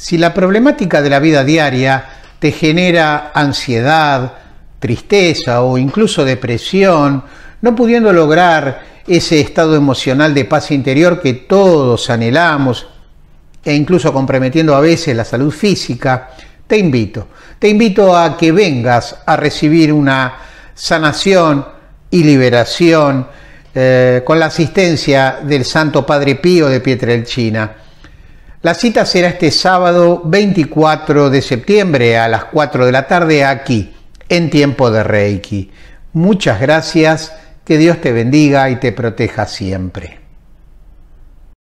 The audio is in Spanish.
Si la problemática de la vida diaria te genera ansiedad, tristeza o incluso depresión, no pudiendo lograr ese estado emocional de paz interior que todos anhelamos e incluso comprometiendo a veces la salud física, te invito, te invito a que vengas a recibir una sanación y liberación eh, con la asistencia del Santo Padre Pío de Pietrelchina. China la cita será este sábado 24 de septiembre a las 4 de la tarde aquí, en tiempo de Reiki. Muchas gracias, que Dios te bendiga y te proteja siempre.